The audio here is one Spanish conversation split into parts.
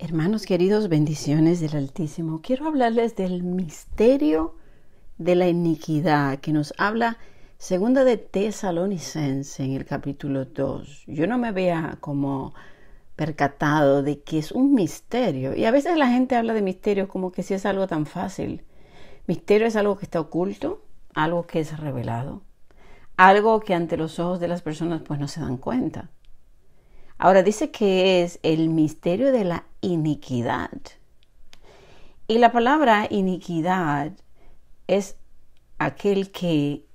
Hermanos queridos, bendiciones del Altísimo. Quiero hablarles del misterio de la iniquidad que nos habla Segunda de Tesalonicense en el capítulo 2. Yo no me vea como percatado de que es un misterio. Y a veces la gente habla de misterio como que si es algo tan fácil. Misterio es algo que está oculto, algo que es revelado, algo que ante los ojos de las personas pues no se dan cuenta. Ahora dice que es el misterio de la iniquidad. Y la palabra iniquidad es aquel que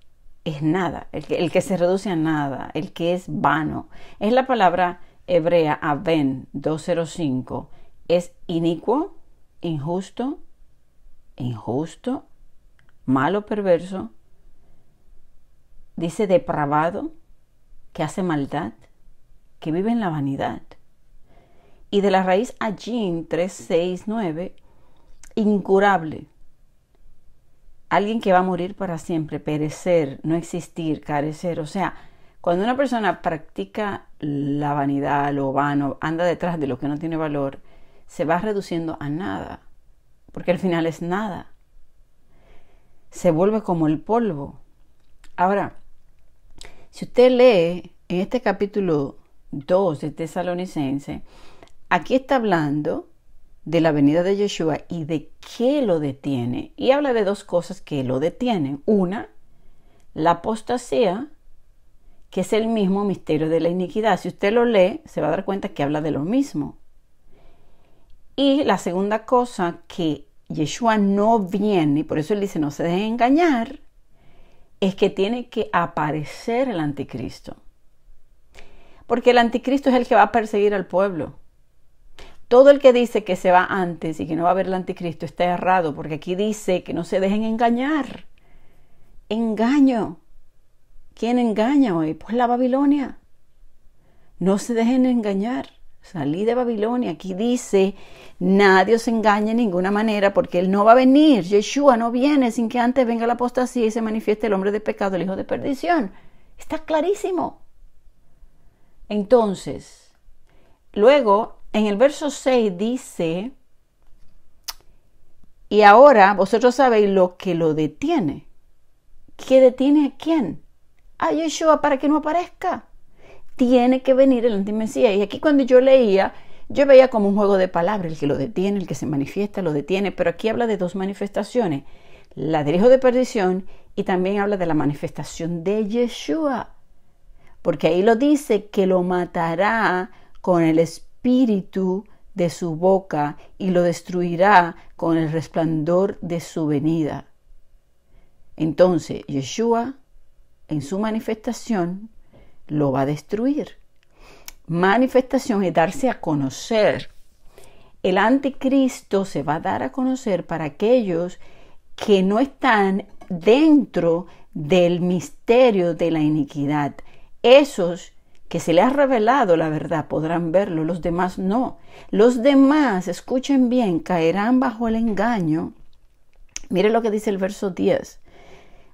es nada, el que, se reduce a nada, el que es vano. Es la palabra hebrea Aven 205. Es inicuo, injusto, injusto, malo, perverso. Dice depravado, que hace maldad que vive en la vanidad. Y de la raíz allí, 369, incurable. Alguien que va a morir para siempre, perecer, no existir, carecer. O sea, cuando una persona practica la vanidad, lo vano, anda detrás de lo que no tiene valor, se va reduciendo a nada, porque al final es nada. Se vuelve como el polvo. Ahora, si usted lee en este capítulo 2 de Tesalonicense, aquí está hablando de la venida de Yeshua y de qué lo detiene. Y habla de dos cosas que lo detienen. Una, la apostasía, que es el mismo misterio de la iniquidad. Si usted lo lee, se va a dar cuenta que habla de lo mismo. Y la segunda cosa, que Yeshua no viene, y por eso él dice, no se deje engañar, es que tiene que aparecer el anticristo porque el anticristo es el que va a perseguir al pueblo. Todo el que dice que se va antes y que no va a haber el anticristo está errado, porque aquí dice que no se dejen engañar. Engaño. ¿Quién engaña hoy? Pues la Babilonia. No se dejen engañar. Salí de Babilonia. Aquí dice, nadie os engaña de ninguna manera, porque él no va a venir. Yeshua no viene sin que antes venga la apostasía y se manifieste el hombre de pecado, el hijo de perdición. Está clarísimo. Entonces, luego en el verso 6 dice, y ahora vosotros sabéis lo que lo detiene. ¿Qué detiene a quién? A Yeshua para que no aparezca. Tiene que venir el antimesías. Y aquí cuando yo leía, yo veía como un juego de palabras, el que lo detiene, el que se manifiesta, lo detiene, pero aquí habla de dos manifestaciones, la del hijo de perdición y también habla de la manifestación de Yeshua porque ahí lo dice que lo matará con el espíritu de su boca y lo destruirá con el resplandor de su venida. Entonces Yeshua, en su manifestación, lo va a destruir. Manifestación es darse a conocer. El anticristo se va a dar a conocer para aquellos que no están dentro del misterio de la iniquidad, esos que se les ha revelado la verdad podrán verlo, los demás no. Los demás, escuchen bien, caerán bajo el engaño. Mire lo que dice el verso 10,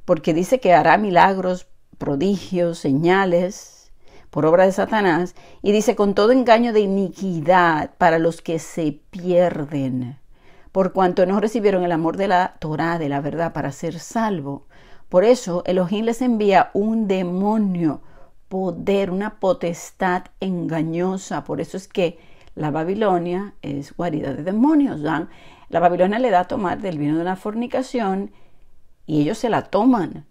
porque dice que hará milagros, prodigios, señales por obra de Satanás, y dice con todo engaño de iniquidad para los que se pierden, por cuanto no recibieron el amor de la Torá, de la verdad, para ser salvo. Por eso Elohim les envía un demonio poder, una potestad engañosa. Por eso es que la Babilonia es guarida de demonios. La Babilonia le da a tomar del vino de la fornicación y ellos se la toman.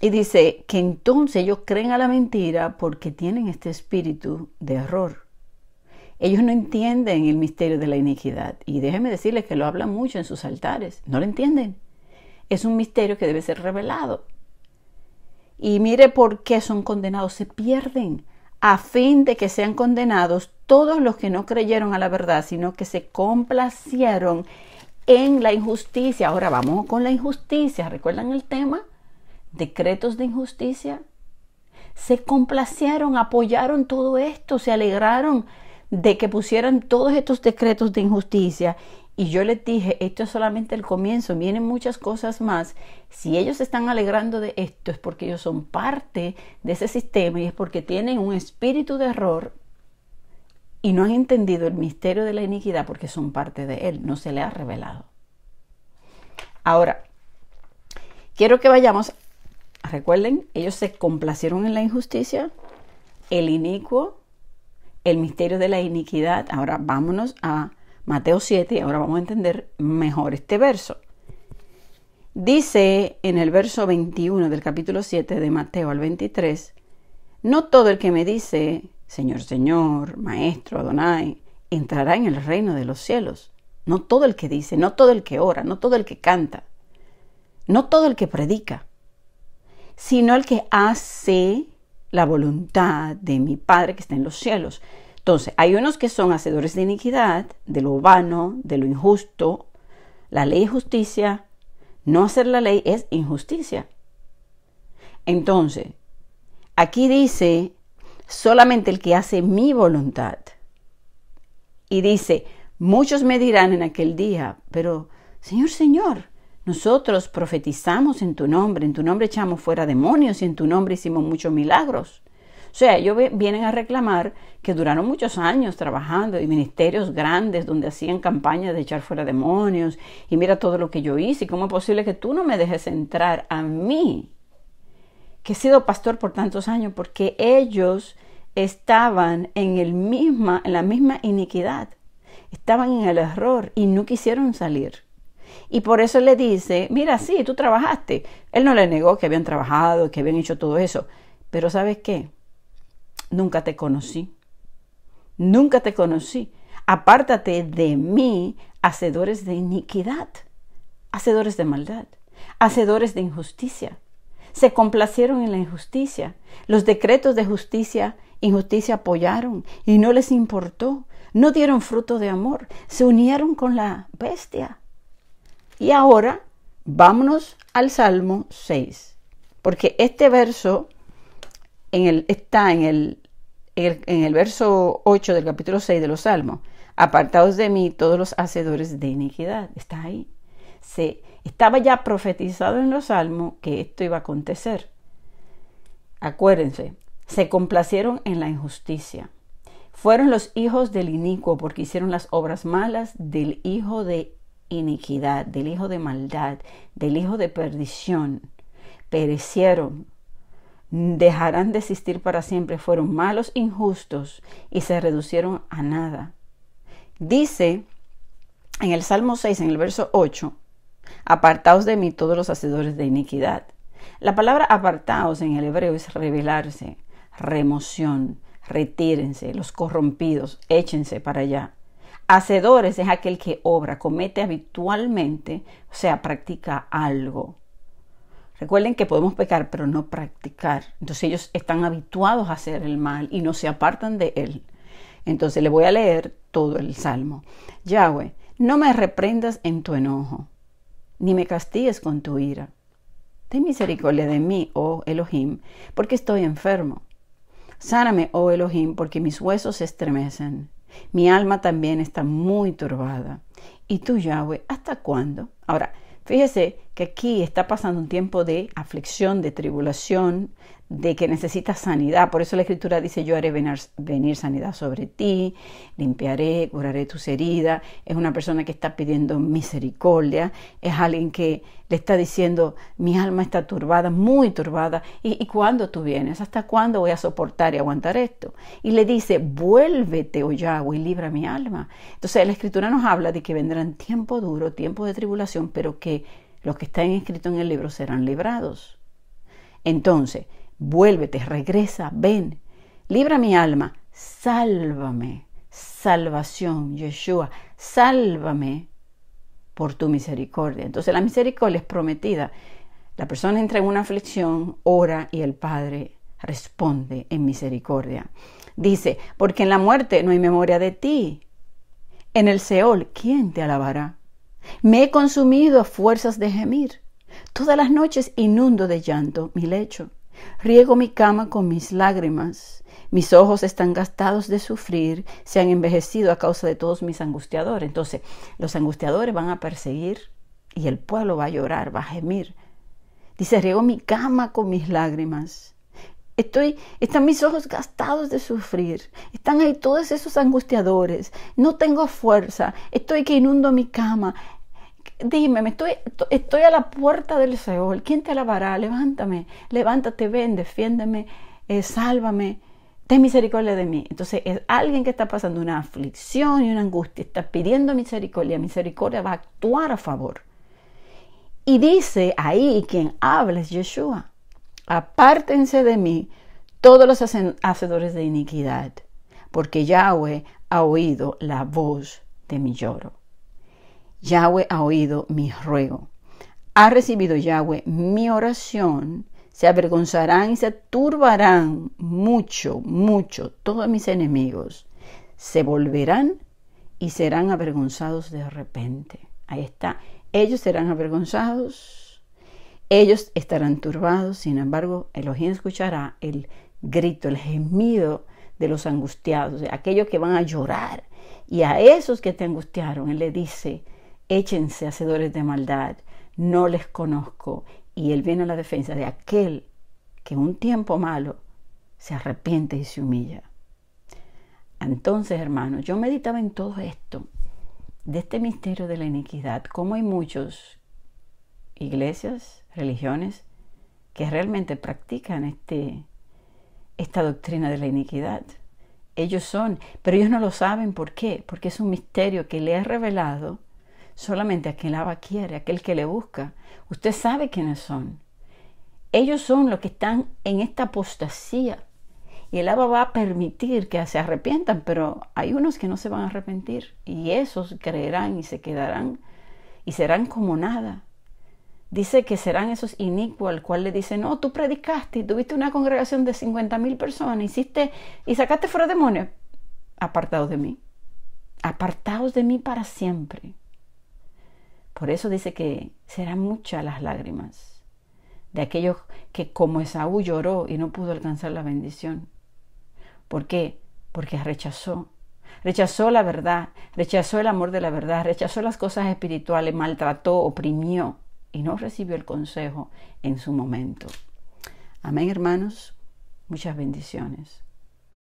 Y dice que entonces ellos creen a la mentira porque tienen este espíritu de error. Ellos no entienden el misterio de la iniquidad. Y déjenme decirles que lo hablan mucho en sus altares. No lo entienden. Es un misterio que debe ser revelado. Y mire por qué son condenados, se pierden, a fin de que sean condenados todos los que no creyeron a la verdad, sino que se complacieron en la injusticia. Ahora vamos con la injusticia. ¿Recuerdan el tema? Decretos de injusticia. Se complacieron, apoyaron todo esto, se alegraron de que pusieran todos estos decretos de injusticia y yo les dije, esto es solamente el comienzo, vienen muchas cosas más. Si ellos se están alegrando de esto es porque ellos son parte de ese sistema y es porque tienen un espíritu de error y no han entendido el misterio de la iniquidad porque son parte de él, no se le ha revelado. Ahora, quiero que vayamos, recuerden, ellos se complacieron en la injusticia, el inicuo, el misterio de la iniquidad. Ahora vámonos a Mateo 7, y ahora vamos a entender mejor este verso. Dice en el verso 21 del capítulo 7 de Mateo al 23, no todo el que me dice, Señor, Señor, Maestro, Adonai, entrará en el reino de los cielos. No todo el que dice, no todo el que ora, no todo el que canta, no todo el que predica, sino el que hace la voluntad de mi Padre que está en los cielos. Entonces, hay unos que son hacedores de iniquidad, de lo vano, de lo injusto. La ley es justicia. No hacer la ley es injusticia. Entonces, aquí dice solamente el que hace mi voluntad. Y dice, muchos me dirán en aquel día, pero Señor, Señor, nosotros profetizamos en tu nombre, en tu nombre echamos fuera demonios y en tu nombre hicimos muchos milagros. O sea, ellos vienen a reclamar que duraron muchos años trabajando y ministerios grandes donde hacían campañas de echar fuera demonios y mira todo lo que yo hice cómo es posible que tú no me dejes entrar a mí, que he sido pastor por tantos años, porque ellos estaban en, el misma, en la misma iniquidad, estaban en el error y no quisieron salir. Y por eso le dice, mira, sí, tú trabajaste. Él no le negó que habían trabajado, que habían hecho todo eso. Pero ¿sabes qué? nunca te conocí. Nunca te conocí. Apártate de mí, hacedores de iniquidad, hacedores de maldad, hacedores de injusticia. Se complacieron en la injusticia. Los decretos de justicia, injusticia apoyaron y no les importó. No dieron fruto de amor. Se unieron con la bestia. Y ahora vámonos al Salmo 6, porque este verso en está en el en el verso 8 del capítulo 6 de los Salmos, apartados de mí todos los hacedores de iniquidad. Está ahí. Se, estaba ya profetizado en los Salmos que esto iba a acontecer. Acuérdense, se complacieron en la injusticia. Fueron los hijos del inicuo porque hicieron las obras malas del hijo de iniquidad, del hijo de maldad, del hijo de perdición. Perecieron dejarán de existir para siempre, fueron malos, injustos y se reducieron a nada. Dice en el Salmo 6, en el verso 8, apartaos de mí todos los hacedores de iniquidad. La palabra apartaos en el hebreo es revelarse, remoción, retírense, los corrompidos, échense para allá. Hacedores es aquel que obra, comete habitualmente, o sea, practica algo. Recuerden que podemos pecar, pero no practicar. Entonces ellos están habituados a hacer el mal y no se apartan de él. Entonces le voy a leer todo el salmo. Yahweh, no me reprendas en tu enojo, ni me castigues con tu ira. Ten misericordia de mí, oh Elohim, porque estoy enfermo. Sáname, oh Elohim, porque mis huesos se estremecen. Mi alma también está muy turbada. ¿Y tú, Yahweh, hasta cuándo? Ahora, fíjese que aquí está pasando un tiempo de aflicción, de tribulación, de que necesita sanidad. Por eso la escritura dice, yo haré venir, sanidad sobre ti, limpiaré, curaré tus heridas. Es una persona que está pidiendo misericordia, es alguien que le está diciendo, mi alma está turbada, muy turbada, ¿y, cuándo tú vienes? ¿Hasta cuándo voy a soportar y aguantar esto? Y le dice, vuélvete, oh Yahweh, y libra mi alma. Entonces la escritura nos habla de que vendrán tiempo duro, tiempo de tribulación, pero que los que están escritos en el libro serán librados. Entonces, vuélvete, regresa, ven, libra mi alma, sálvame, salvación, Yeshua, sálvame por tu misericordia. Entonces la misericordia es prometida. La persona entra en una aflicción, ora y el Padre responde en misericordia. Dice, porque en la muerte no hay memoria de ti. En el Seol, ¿quién te alabará? Me he consumido a fuerzas de gemir. Todas las noches inundo de llanto mi lecho. Riego mi cama con mis lágrimas. Mis ojos están gastados de sufrir, se han envejecido a causa de todos mis angustiadores. Entonces, los angustiadores van a perseguir y el pueblo va a llorar, va a gemir. Dice, riego mi cama con mis lágrimas. Estoy, están mis ojos gastados de sufrir. Están ahí todos esos angustiadores. No tengo fuerza. Estoy que inundo mi cama. Dime, estoy, estoy a la puerta del Seol. ¿Quién te alabará? Levántame, levántate, ven, defiéndeme, eh, sálvame. Ten misericordia de mí. Entonces, es alguien que está pasando una aflicción y una angustia, está pidiendo misericordia. Misericordia va a actuar a favor. Y dice ahí quien habla es Yeshua apártense de mí todos los hacedores de iniquidad, porque Yahweh ha oído la voz de mi lloro. Yahweh ha oído mi ruego. Ha recibido Yahweh mi oración. Se avergonzarán y se turbarán mucho, mucho todos mis enemigos. Se volverán y serán avergonzados de repente. Ahí está. Ellos serán avergonzados ellos estarán turbados, sin embargo, Elohim escuchará el grito, el gemido de los angustiados, de aquellos que van a llorar. Y a esos que te angustiaron, Él le dice, échense hacedores de maldad, no les conozco. Y Él viene a la defensa de aquel que un tiempo malo se arrepiente y se humilla. Entonces, hermanos, yo meditaba en todo esto, de este misterio de la iniquidad, como hay muchos iglesias, religiones que realmente practican este, esta doctrina de la iniquidad. Ellos son, pero ellos no lo saben por qué, porque es un misterio que le ha revelado solamente a quien la quiere, a aquel que le busca. Usted sabe quiénes son. Ellos son los que están en esta apostasía. Y el Abba va a permitir que se arrepientan, pero hay unos que no se van a arrepentir. Y esos creerán y se quedarán y serán como nada dice que serán esos inicuos al cual le dicen, no, tú predicaste y tuviste una congregación de cincuenta mil personas, hiciste y sacaste fuera demonios. Apartados de mí. Apartados de mí para siempre. Por eso dice que serán muchas las lágrimas de aquellos que como Esaú lloró y no pudo alcanzar la bendición. ¿Por qué? Porque rechazó rechazó la verdad, rechazó el amor de la verdad, rechazó las cosas espirituales, maltrató, oprimió y no recibió el consejo en su momento. Amén, hermanos. Muchas bendiciones.